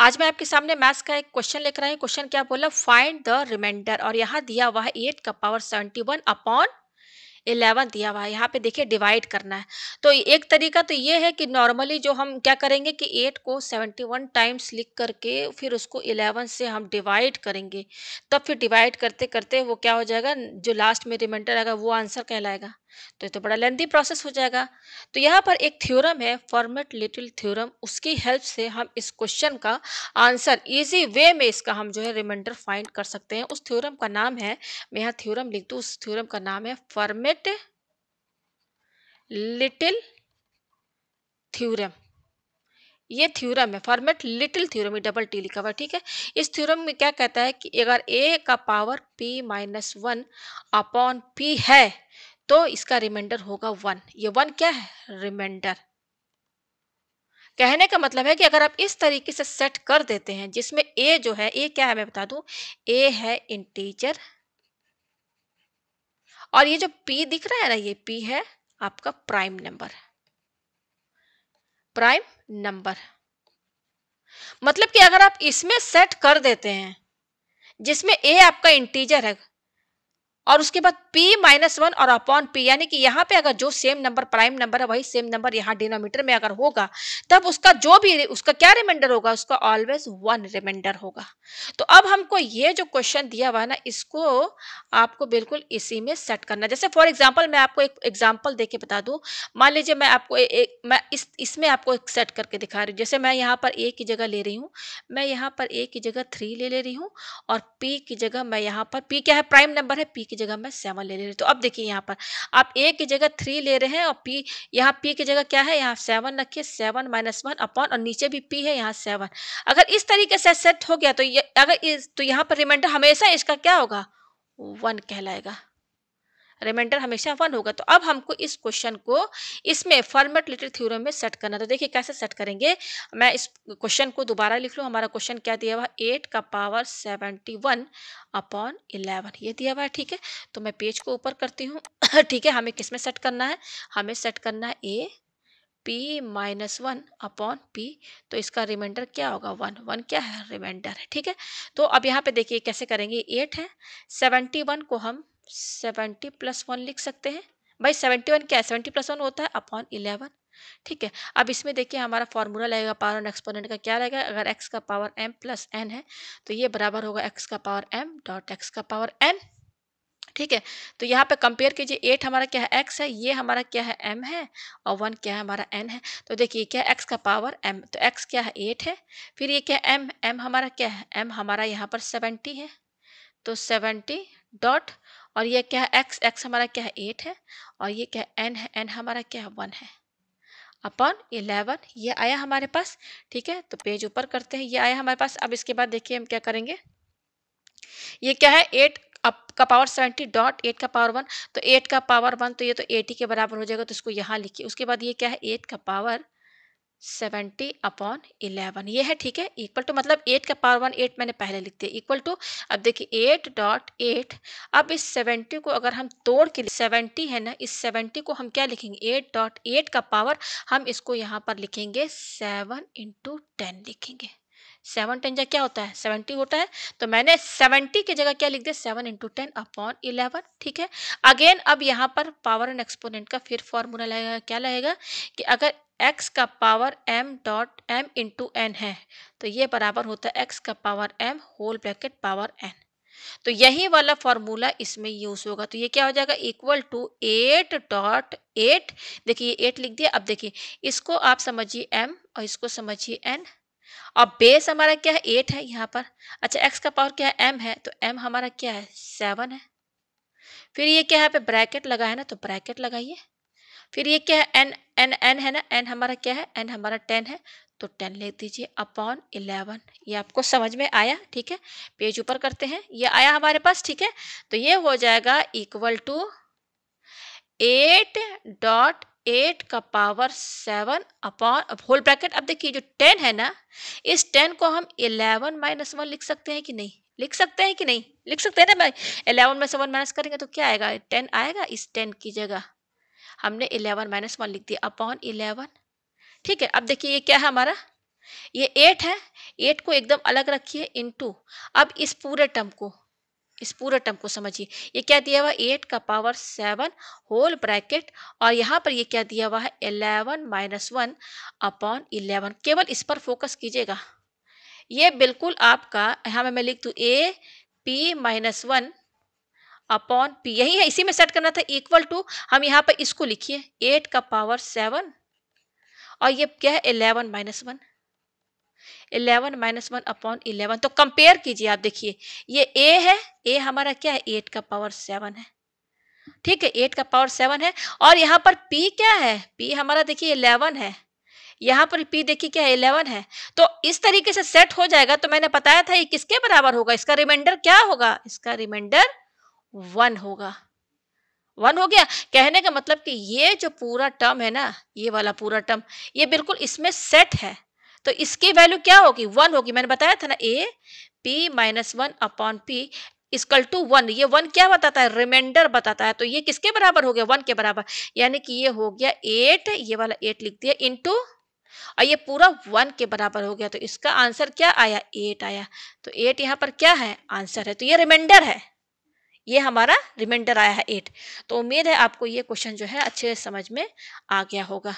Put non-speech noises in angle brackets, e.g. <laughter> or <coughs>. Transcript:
आज मैं आपके सामने मैथ्स का एक क्वेश्चन लेकर आई क्वेश्चन क्या बोला फाइंड द रिमाइंडर और यहाँ दिया हुआ है एट का power seventy one upon eleven दिया हुआ है यहाँ पे देखिए डिवाइड करना है तो एक तरीका तो ये है कि नॉर्मली जो हम क्या करेंगे कि एट को सेवेंटी वन टाइम्स लिख करके फिर उसको इलेवन से हम डिवाइड करेंगे तब फिर डिवाइड करते करते वो क्या हो जाएगा जो लास्ट में रिमाइंडर आएगा वो आंसर कहलाएगा तो ये तो बड़ा लेंथी प्रोसेस हो जाएगा तो यहाँ पर एक थ्योरम है फॉर्मेट लिटिल थ्योरम उसकी हेल्प से हम इस क्वेश्चन का आंसर इजी वे में इसका हम जो है रिमाइंडर फाइंड कर सकते हैं उस थ्योरम का नाम है मैं यहाँ थ्योरम लिख दू उस थ्योरम का नाम है फॉर्मेट लिटिल थ्योरम ये थ्योरम है Fermat little theorem double T लिखा हुआ ठीक है इस थ्योरम में क्या कहता है कि अगर ए का power p minus one upon p है तो इसका रिमाइंडर होगा वन ये वन क्या है रिमाइंडर कहने का मतलब है कि अगर आप इस तरीके से सेट कर देते हैं जिसमें ए जो है ए क्या है मैं बता दूं ए है इंटीजर और ये जो पी दिख रहा है ना ये पी है आपका प्राइम नंबर प्राइम नंबर मतलब कि अगर आप इसमें सेट कर देते हैं जिसमें ए आपका इंटीजर है और उसके बाद p माइनस वन और अपॉन p यानी कि यहाँ पे अगर जो सेम नंबर प्राइम नंबर है वही सेम नंबर यहाँ डिनोमीटर में अगर होगा तब उसका जो भी उसका क्या रिमाइंडर होगा उसका ऑलवेज वन रिमाइंडर होगा तो अब हमको ये जो क्वेश्चन दिया हुआ है ना इसको आपको बिल्कुल इसी में सेट करना जैसे फॉर एग्जाम्पल मैं आपको एक एग्जाम्पल दे के बता दूँ मान लीजिए मैं आपको ए, ए, मैं इस इसमें आपको एक सेट करके दिखा रही हूँ जैसे मैं यहाँ पर ए की जगह ले रही हूँ मैं यहाँ पर ए की जगह थ्री ले ले रही हूँ और पी की जगह मैं यहाँ पर पी क्या है प्राइम नंबर है पी की जगह मैं सेवन ले ले रही तो अब देखिए यहाँ पर आप ए की जगह थ्री ले रहे हैं और पी यहाँ पी की जगह क्या है यहाँ सेवन रखिए सेवन माइनस वन अपॉन और नीचे भी पी है यहाँ सेवन अगर इस तरीके से सेट हो गया तो अगर इस तो यहाँ पर रिमाइंडर हमेशा इसका क्या होगा वन कहलाएगा रिमाइंडर हमेशा वन होगा तो अब हमको इस क्वेश्चन को इसमें फॉर्मेट रिलेटेड थ्योरम में सेट करना तो देखिए कैसे सेट करेंगे मैं इस क्वेश्चन को दोबारा लिख लूँ हमारा क्वेश्चन क्या दिया हुआ एट का power seventy one upon eleven ये दिया हुआ है ठीक है तो मैं पेज को ऊपर करती हूँ <coughs> ठीक है हमें किस में सेट करना है हमें सेट करना है a p minus one upon p तो इसका रिमाइंडर क्या होगा वन वन क्या है रिमाइंडर है ठीक है तो अब यहाँ पे देखिए कैसे करेंगे एट है सेवेंटी वन को हम सेवेंटी प्लस वन लिख सकते हैं भाई सेवेंटी वन क्या है सेवेंटी प्लस वन होता है अपॉन इलेवन ठीक है अब इसमें देखिए हमारा फॉर्मूला लगेगा पावर ऑन एक्सपोनेंट का क्या रहेगा अगर एक्स का पावर एम प्लस एन है तो ये बराबर होगा एक्स का पावर एम डॉट एक्स का पावर एन ठीक है तो यहाँ पे कंपेयर कीजिए एट हमारा क्या है एक्स है ये हमारा क्या है एम है और वन क्या है हमारा एन है तो देखिए क्या है एक्स का पावर एम तो एक्स क्या है एट है फिर ये क्या है एम एम हमारा क्या है एम हमारा यहाँ पर सेवेंटी है तो सेवेंटी डॉट और ये क्या है एक्स एक्स हमारा क्या है एट है और ये क्या है एन है एन हमारा क्या है वन है अपॉन इलेवन ये आया हमारे पास ठीक है तो पेज ऊपर करते हैं ये आया हमारे पास अब इसके बाद देखिए हम क्या करेंगे ये क्या है एट अप का पावर सेवेंटी डॉट एट का पावर वन तो एट का पावर वन तो ये तो एटी के बराबर हो जाएगा तो इसको यहाँ लिखिए उसके बाद ये क्या है एट का पावर सेवेंटी अपॉन इलेवन ये है ठीक है इक्वल टू मतलब एट का पावर वन एट मैंने पहले लिख दिया इक्वल टू अब देखिए एट डॉट एट अब इस सेवेंटी को अगर हम तोड़ के सेवेंटी है ना इस सेवेंटी को हम क्या लिखेंगे एट डॉट एट का पावर हम इसको यहाँ पर लिखेंगे सेवन इंटू टेन लिखेंगे सेवन टेन जगह क्या होता है सेवेंटी होता है तो मैंने सेवेंटी की जगह क्या लिख दिया seven into ten upon eleven ठीक है अगेन अब यहाँ पर पावर एंड एक्सपोनेंट का फिर फॉर्मूला लगेगा क्या लगेगा कि अगर x का power m dot m into n है तो ये बराबर होता है x का power m whole bracket power n तो यही वाला फॉर्मूला इसमें यूज होगा तो ये क्या हो जाएगा equal to eight dot eight देखिए ये एट लिख दिया अब देखिए इसको आप समझिए m और इसको समझिए n और बेस हमारा क्या है एट है यहाँ पर अच्छा x का पावर क्या है m है तो m हमारा क्या है सेवन है फिर ये क्या है पे ब्रैकेट लगा है ना तो ब्रैकेट लगाइए फिर ये क्या है एन एन एन है ना एन हमारा क्या है एन हमारा टेन है तो टेन लिख दीजिए अपॉन इलेवन ये आपको समझ में आया ठीक है पेज ऊपर करते हैं ये आया हमारे पास ठीक है तो ये हो जाएगा equal to eight dot eight का पावर सेवन अपॉन अब होल ब्रैकेट अब देखिए जो टेन है ना इस टेन को हम इलेवन माइनस वन लिख सकते हैं कि नहीं लिख सकते हैं कि नहीं लिख सकते हैं ना इलेवन में सेवन वन माइनस करेंगे तो क्या आएगा टेन आएगा इस टेन की जगह हमने इलेवन माइनस वन लिख दिया अपॉन इलेवन ठीक है अब देखिए ये क्या है हमारा ये एट है एट को एकदम अलग रखिए इनटू अब इस पूरे टर्म को इस पूरे टर्म को समझिए ये क्या दिया हुआ एट का पावर सेवन होल ब्रैकेट और यहाँ पर ये क्या दिया हुआ है eleven minus one upon eleven केवल इस पर फोकस कीजिएगा ये बिल्कुल आपका यहाँ मैं लिख दूँ a p minus one upon p यही है इसी में सेट करना था इक्वल टू हम यहाँ पर इसको लिखिए एट का पावर सेवन और ये क्या है eleven minus one eleven minus one upon eleven तो कंपेयर कीजिए आप देखिए ये ए है ए हमारा क्या है एट का पावर सेवन है ठीक है एट का पावर सेवन है और यहाँ पर पी क्या है पी हमारा देखिए इलेवन है यहाँ पर पी देखिए क्या है इलेवन है तो इस तरीके से सेट हो जाएगा तो मैंने बताया था ये किसके बराबर होगा इसका रिमाइंडर क्या होगा इसका रिमाइंडर वन होगा वन हो गया कहने का मतलब कि ये जो पूरा टर्म है ना ये वाला पूरा टर्म ये बिल्कुल इसमें सेट है तो इसकी वैल्यू क्या होगी वन होगी मैंने बताया था ना a p minus one upon p is equal to one ये वन क्या बताता है रिमाइंडर बताता है तो ये किसके बराबर हो गया वन के बराबर यानी कि ये हो गया एट ये वाला एट लिख दिया टू और ये पूरा वन के बराबर हो गया तो इसका आंसर क्या आया एट आया तो एट यहाँ पर क्या है आंसर है तो ये रिमाइंडर है ये हमारा रिमाइंडर आया है एट तो उम्मीद है आपको ये क्वेश्चन जो है अच्छे समझ में आ गया होगा